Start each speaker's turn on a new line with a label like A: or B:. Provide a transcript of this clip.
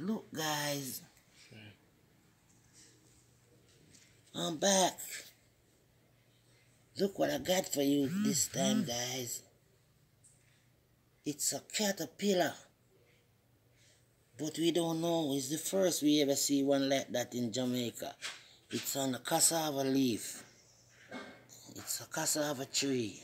A: Look, guys. I'm back. Look what I got for you this time, mm-hmm. guys. It's a caterpillar. But we don't know. It's the first we ever see one like that in Jamaica. It's on a cassava leaf. It's a cassava tree.